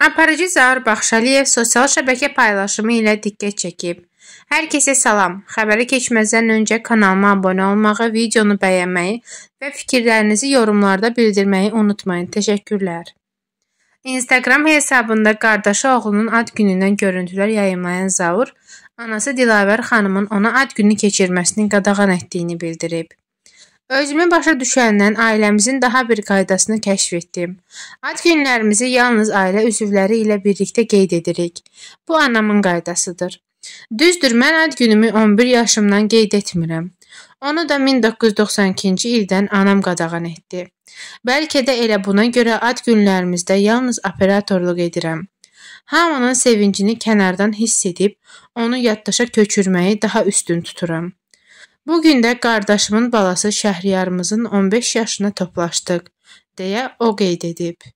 Aparıcı Zahar Baxşəliyev sosial şəbəkə paylaşımı ilə diqqət çəkib. Hər kəsə salam. Xəbərə keçməzdən öncə kanalıma abunə olmağı, videonu bəyənməyi və fikirlərinizi yorumlarda bildirməyi unutmayın. Təşəkkürlər. Instagram hesabında qardaşı oğlunun ad günündən görüntülər yayımlayan Zaur, anası Dilavər xanımın ona ad günü keçirməsini qadağan etdiyini bildirib. Özümü başa düşəndən ailəmizin daha bir qaydasını kəşf etdim. Ad günlərimizi yalnız ailə üzvləri ilə birlikdə qeyd edirik. Bu anamın qaydasıdır. Düzdür, mən ad günümü 11 yaşımdan qeyd etmirəm. Onu da 1992-ci ildən anam qadağan etdi. Bəlkə də elə buna görə ad günlərimizdə yalnız operatorluq edirəm. Hamının sevincini kənardan hiss edib onu yaddaşa köçürməyi daha üstün tuturam. Bu gün də qardaşımın balası Şəhriyarımızın 15 yaşına toplaşdıq, deyə o qeyd edib.